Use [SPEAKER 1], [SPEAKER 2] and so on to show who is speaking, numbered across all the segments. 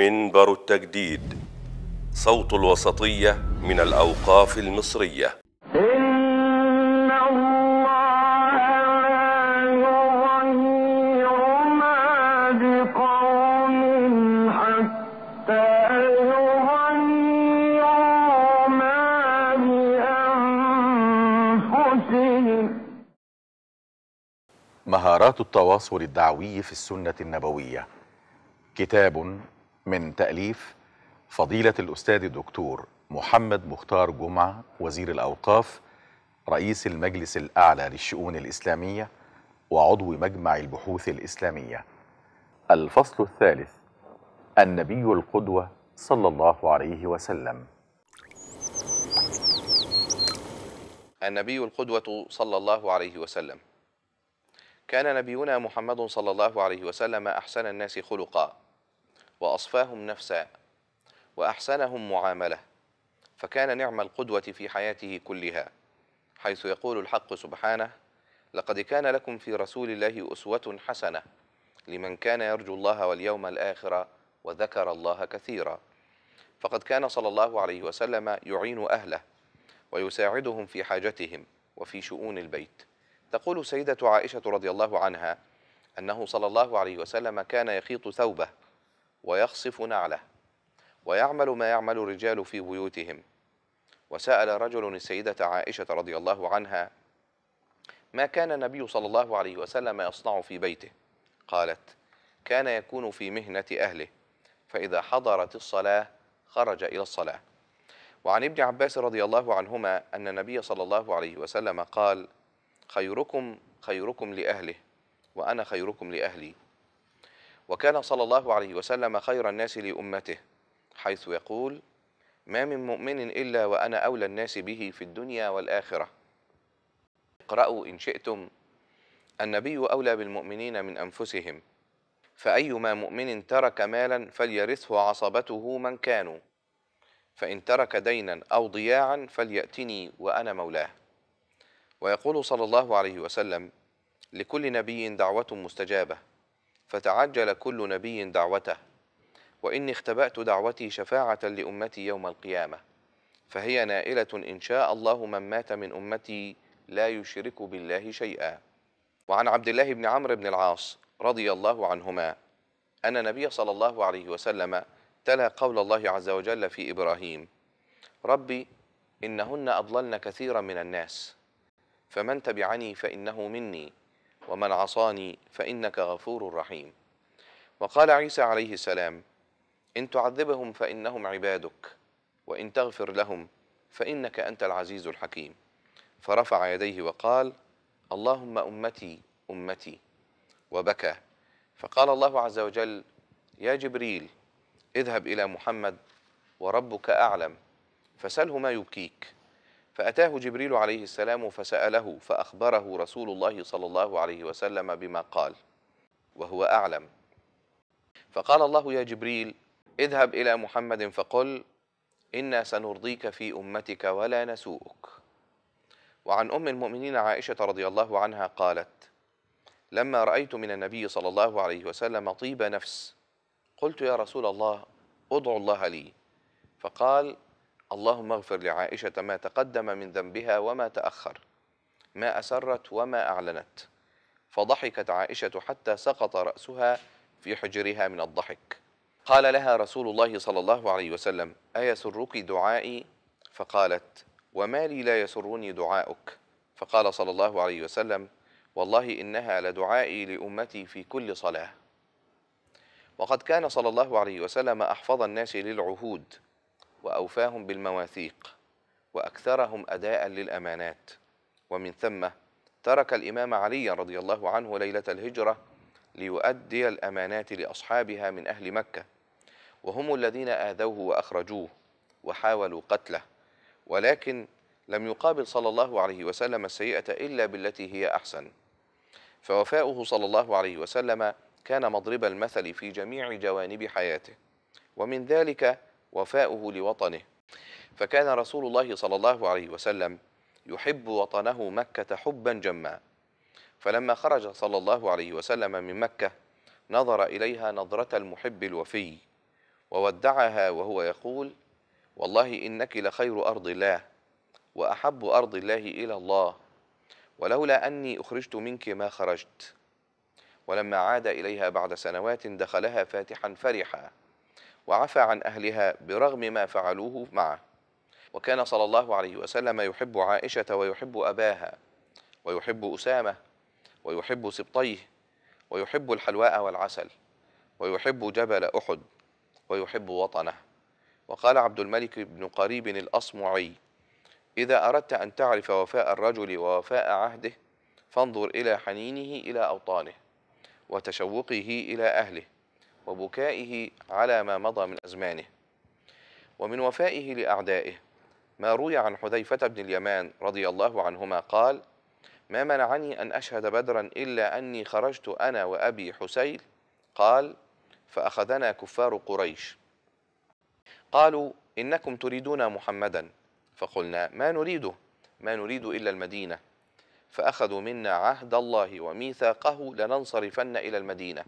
[SPEAKER 1] منبر التجديد صوت الوسطية من الأوقاف المصرية مهارات التواصل الدعوي في السنة النبوية كتاب من تأليف فضيلة الأستاذ الدكتور محمد مختار جمعة وزير الأوقاف رئيس المجلس الأعلى للشؤون الإسلامية وعضو مجمع البحوث الإسلامية الفصل الثالث النبي القدوة صلى الله عليه وسلم النبي القدوة صلى الله عليه وسلم كان نبينا محمد صلى الله عليه وسلم أحسن الناس خلقا وأصفاهم نفسا وأحسنهم معاملة فكان نعم القدوة في حياته كلها حيث يقول الحق سبحانه لقد كان لكم في رسول الله أسوة حسنة لمن كان يرجو الله واليوم الآخر وذكر الله كثيرا فقد كان صلى الله عليه وسلم يعين أهله ويساعدهم في حاجتهم وفي شؤون البيت تقول سيدة عائشة رضي الله عنها أنه صلى الله عليه وسلم كان يخيط ثوبه ويخصف نعله ويعمل ما يعمل الرجال في بيوتهم وسأل رجل السيدة عائشة رضي الله عنها ما كان النبي صلى الله عليه وسلم يصنع في بيته قالت كان يكون في مهنة أهله فإذا حضرت الصلاة خرج إلى الصلاة وعن ابن عباس رضي الله عنهما أن النبي صلى الله عليه وسلم قال خيركم خيركم لأهله وأنا خيركم لأهلي وكان صلى الله عليه وسلم خير الناس لأمته حيث يقول ما من مؤمن إلا وأنا أولى الناس به في الدنيا والآخرة اقرأوا إن شئتم النبي أولى بالمؤمنين من أنفسهم فأيما مؤمن ترك مالا فليرثه عصبته من كانوا فإن ترك دينا أو ضياعا فليأتني وأنا مولاه ويقول صلى الله عليه وسلم لكل نبي دعوة مستجابة فتعجل كل نبي دعوته واني اختبأت دعوتي شفاعة لامتي يوم القيامة فهي نائلة ان شاء الله من مات من امتي لا يشرك بالله شيئا وعن عبد الله بن عمرو بن العاص رضي الله عنهما ان النبي صلى الله عليه وسلم تلا قول الله عز وجل في ابراهيم ربي انهن اضللن كثيرا من الناس فمن تبعني فانه مني ومن عصاني فإنك غفور رحيم وقال عيسى عليه السلام إن تعذبهم فإنهم عبادك وإن تغفر لهم فإنك أنت العزيز الحكيم فرفع يديه وقال اللهم أمتي أمتي وبكى فقال الله عز وجل يا جبريل اذهب إلى محمد وربك أعلم فسله ما يبكيك فأتاه جبريل عليه السلام فسأله فأخبره رسول الله صلى الله عليه وسلم بما قال وهو أعلم فقال الله يا جبريل اذهب إلى محمد فقل إنا سنرضيك في أمتك ولا نسوءك وعن أم المؤمنين عائشة رضي الله عنها قالت لما رأيت من النبي صلى الله عليه وسلم طيب نفس قلت يا رسول الله أدعو الله لي فقال اللهم اغفر لعائشة ما تقدم من ذنبها وما تأخر ما أسرت وما أعلنت فضحكت عائشة حتى سقط رأسها في حجرها من الضحك قال لها رسول الله صلى الله عليه وسلم أيسرك دعائي؟ فقالت وما لي لا يسرني دعاؤك فقال صلى الله عليه وسلم والله إنها لدعائي لأمتي في كل صلاة وقد كان صلى الله عليه وسلم أحفظ الناس للعهود وأوفاهم بالمواثيق وأكثرهم أداء للأمانات ومن ثم ترك الإمام علي رضي الله عنه ليلة الهجرة ليؤدي الأمانات لأصحابها من أهل مكة وهم الذين آذوه وأخرجوه وحاولوا قتله ولكن لم يقابل صلى الله عليه وسلم السيئة إلا بالتي هي أحسن فوفاؤه صلى الله عليه وسلم كان مضرب المثل في جميع جوانب حياته ومن ذلك وفاؤه لوطنه فكان رسول الله صلى الله عليه وسلم يحب وطنه مكة حبا جما فلما خرج صلى الله عليه وسلم من مكة نظر إليها نظرة المحب الوفي وودعها وهو يقول والله إنك لخير أرض الله وأحب أرض الله إلى الله ولولا أني أخرجت منك ما خرجت ولما عاد إليها بعد سنوات دخلها فاتحا فرحا وعفى عن أهلها برغم ما فعلوه معه وكان صلى الله عليه وسلم يحب عائشة ويحب أباها ويحب أسامة ويحب سبطيه ويحب الحلواء والعسل ويحب جبل أحد ويحب وطنه وقال عبد الملك بن قريب الأصمعي إذا أردت أن تعرف وفاء الرجل ووفاء عهده فانظر إلى حنينه إلى أوطانه وتشوقه إلى أهله وبكائه على ما مضى من أزمانه ومن وفائه لأعدائه ما روي عن حذيفة بن اليمان رضي الله عنهما قال ما منعني أن أشهد بدرا إلا أني خرجت أنا وأبي حسين قال فأخذنا كفار قريش قالوا إنكم تريدون محمدا فقلنا ما نريده ما نريد إلا المدينة فأخذوا منا عهد الله وميثاقه لننصرفن إلى المدينة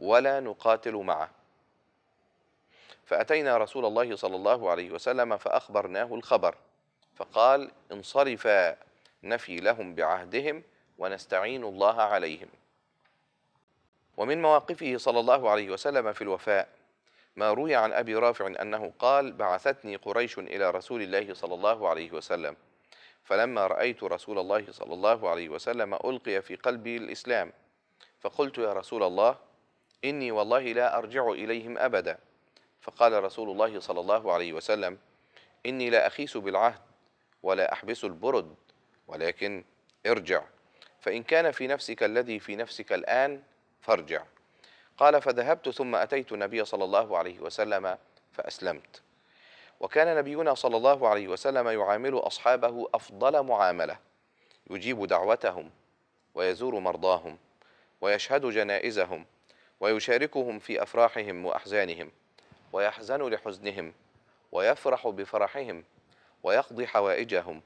[SPEAKER 1] ولا نقاتل معه فأتينا رسول الله صلى الله عليه وسلم فأخبرناه الخبر فقال انصرفا نفي لهم بعهدهم ونستعين الله عليهم ومن مواقفه صلى الله عليه وسلم في الوفاء ما روي عن أبي رافع أنه قال بعثتني قريش إلى رسول الله صلى الله عليه وسلم فلما رأيت رسول الله صلى الله عليه وسلم ألقي في قلبي الإسلام فقلت يا رسول الله إني والله لا أرجع إليهم أبدا فقال رسول الله صلى الله عليه وسلم إني لا أخيس بالعهد ولا أحبس البرد ولكن ارجع فإن كان في نفسك الذي في نفسك الآن فارجع قال فذهبت ثم أتيت النبي صلى الله عليه وسلم فأسلمت وكان نبينا صلى الله عليه وسلم يعامل أصحابه أفضل معاملة يجيب دعوتهم ويزور مرضاهم ويشهد جنائزهم ويشاركهم في افراحهم واحزانهم ويحزن لحزنهم ويفرح بفرحهم ويقضي حوائجهم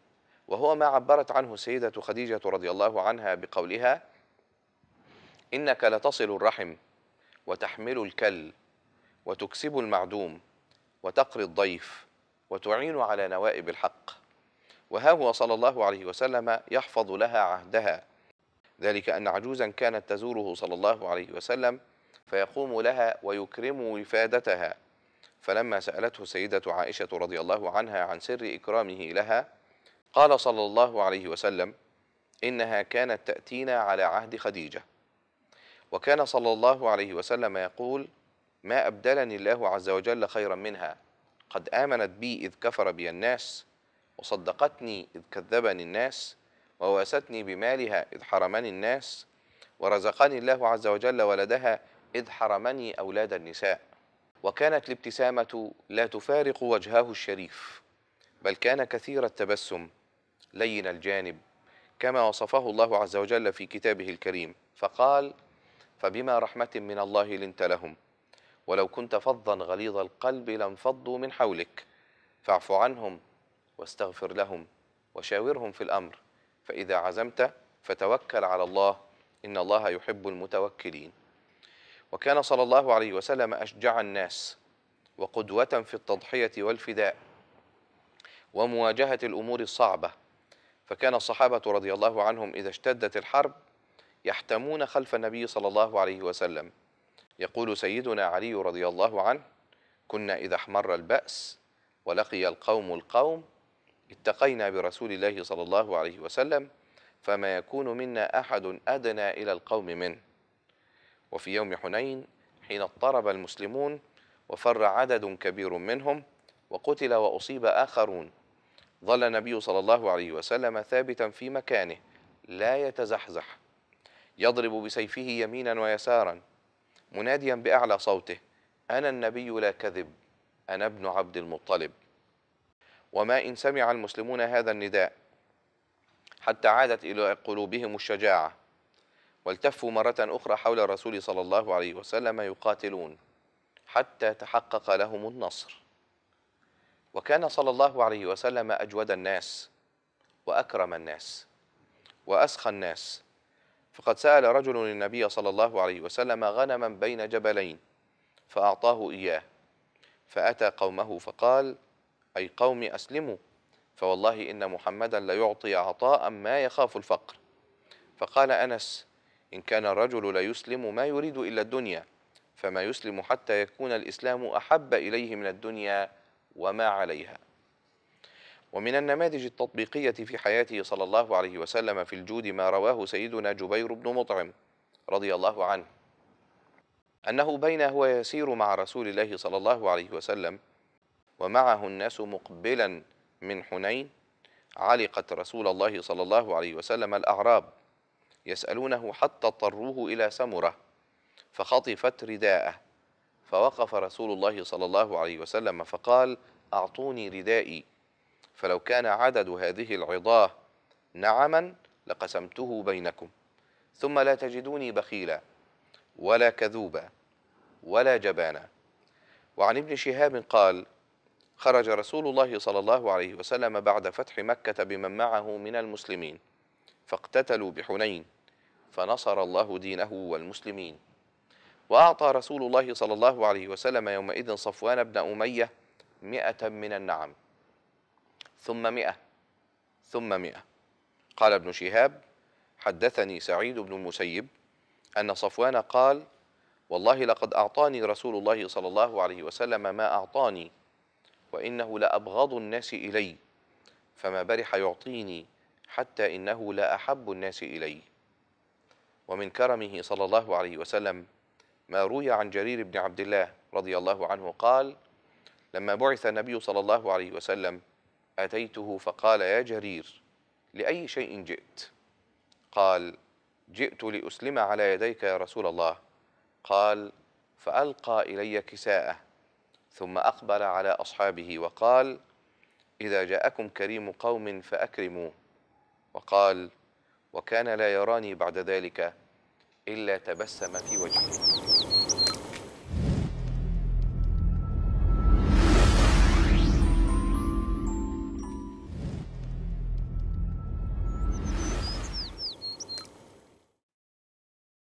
[SPEAKER 1] وهو ما عبرت عنه السيده خديجه رضي الله عنها بقولها انك لتصل الرحم وتحمل الكل وتكسب المعدوم وتقري الضيف وتعين على نوائب الحق وها هو صلى الله عليه وسلم يحفظ لها عهدها ذلك ان عجوزا كانت تزوره صلى الله عليه وسلم فيقوم لها ويكرم وفادتها فلما سألته سيدة عائشة رضي الله عنها عن سر إكرامه لها قال صلى الله عليه وسلم إنها كانت تأتينا على عهد خديجة وكان صلى الله عليه وسلم يقول ما أبدلني الله عز وجل خيرا منها قد آمنت بي إذ كفر بي الناس وصدقتني إذ كذبني الناس وواستني بمالها إذ حرمني الناس ورزقني الله عز وجل ولدها إذ حرمني أولاد النساء وكانت الابتسامة لا تفارق وجهه الشريف بل كان كثير التبسم لين الجانب كما وصفه الله عز وجل في كتابه الكريم فقال فبما رحمة من الله لنت لهم ولو كنت فظا غليظ القلب لانفضوا من حولك فاعف عنهم واستغفر لهم وشاورهم في الأمر فإذا عزمت فتوكل على الله إن الله يحب المتوكلين وكان صلى الله عليه وسلم أشجع الناس وقدوة في التضحية والفداء ومواجهة الأمور الصعبة فكان الصحابة رضي الله عنهم إذا اشتدت الحرب يحتمون خلف النبي صلى الله عليه وسلم يقول سيدنا علي رضي الله عنه كنا إذا احمر البأس ولقي القوم القوم اتقينا برسول الله صلى الله عليه وسلم فما يكون منا أحد أدنى إلى القوم منه وفي يوم حنين حين اضطرب المسلمون وفر عدد كبير منهم وقتل واصيب اخرون ظل النبي صلى الله عليه وسلم ثابتا في مكانه لا يتزحزح يضرب بسيفه يمينا ويسارا مناديا باعلى صوته انا النبي لا كذب انا ابن عبد المطلب وما ان سمع المسلمون هذا النداء حتى عادت الى قلوبهم الشجاعه والتفوا مرة أخرى حول الرسول صلى الله عليه وسلم يقاتلون حتى تحقق لهم النصر وكان صلى الله عليه وسلم أجود الناس وأكرم الناس وأسخى الناس فقد سأل رجل النبي صلى الله عليه وسلم غنما بين جبلين فأعطاه إياه فأتى قومه فقال أي قوم أسلموا فوالله إن محمدا ليعطي عطاء ما يخاف الفقر فقال أنس إن كان الرجل لا يسلم ما يريد إلا الدنيا فما يسلم حتى يكون الإسلام أحب إليه من الدنيا وما عليها ومن النماذج التطبيقية في حياته صلى الله عليه وسلم في الجود ما رواه سيدنا جبير بن مطعم رضي الله عنه أنه بين هو يسير مع رسول الله صلى الله عليه وسلم ومعه الناس مقبلا من حنين علقت رسول الله صلى الله عليه وسلم الأعراب يسألونه حتى اضطروه إلى سمرة فخطفت رداءه فوقف رسول الله صلى الله عليه وسلم فقال أعطوني ردائي فلو كان عدد هذه العظاه نعما لقسمته بينكم ثم لا تجدوني بخيلا ولا كذوبا ولا جبانا وعن ابن شهاب قال خرج رسول الله صلى الله عليه وسلم بعد فتح مكة بمن معه من المسلمين فاقتتلوا بحنين فنصر الله دينه والمسلمين وأعطى رسول الله صلى الله عليه وسلم يومئذ صفوان بن أمية مئة من النعم ثم مئة ثم مئة قال ابن شهاب حدثني سعيد بن المسيب أن صفوان قال والله لقد أعطاني رسول الله صلى الله عليه وسلم ما أعطاني وإنه لأبغض الناس إلي فما برح يعطيني حتى إنه لأحب الناس إلي ومن كرمه صلى الله عليه وسلم ما روي عن جرير بن عبد الله رضي الله عنه قال لما بعث النبي صلى الله عليه وسلم اتيته فقال يا جرير لاي شيء جئت قال جئت لاسلم على يديك يا رسول الله قال فالقى الي كساءه ثم اقبل على اصحابه وقال اذا جاءكم كريم قوم فاكرموه وقال وكان لا يراني بعد ذلك إلا تبسم في وجهه